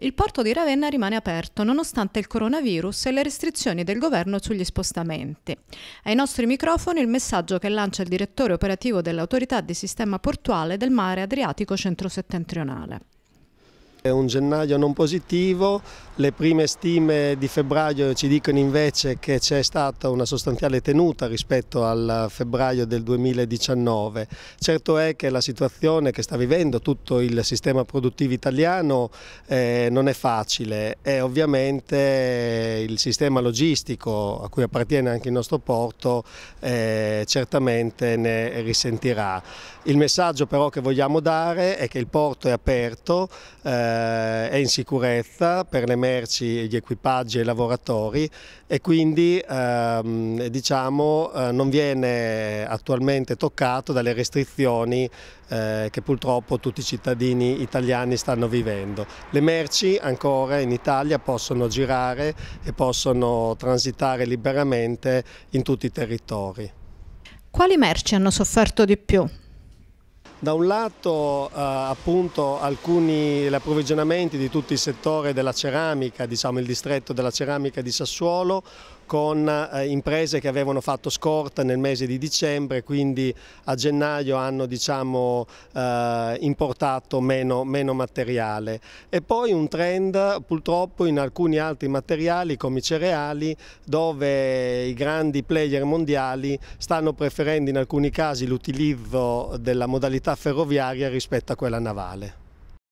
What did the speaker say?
Il porto di Ravenna rimane aperto nonostante il coronavirus e le restrizioni del governo sugli spostamenti. Ai nostri microfoni il messaggio che lancia il direttore operativo dell'autorità di sistema portuale del mare Adriatico centro-settentrionale un gennaio non positivo, le prime stime di febbraio ci dicono invece che c'è stata una sostanziale tenuta rispetto al febbraio del 2019. Certo è che la situazione che sta vivendo tutto il sistema produttivo italiano eh, non è facile e ovviamente il sistema logistico a cui appartiene anche il nostro porto eh, certamente ne risentirà. Il messaggio però che vogliamo dare è che il porto è aperto, eh, eh, è in sicurezza per le merci, gli equipaggi e i lavoratori e quindi ehm, diciamo, eh, non viene attualmente toccato dalle restrizioni eh, che purtroppo tutti i cittadini italiani stanno vivendo. Le merci ancora in Italia possono girare e possono transitare liberamente in tutti i territori. Quali merci hanno sofferto di più? Da un lato eh, appunto alcuni approvvigionamenti di tutto il settore della ceramica, diciamo il distretto della ceramica di Sassuolo, con eh, imprese che avevano fatto scorta nel mese di dicembre, quindi a gennaio hanno diciamo, eh, importato meno, meno, materiale. E poi un trend purtroppo in alcuni altri materiali come i cereali dove i grandi player mondiali stanno preferendo in alcuni casi l'utilizzo della modalità ferroviaria rispetto a quella navale.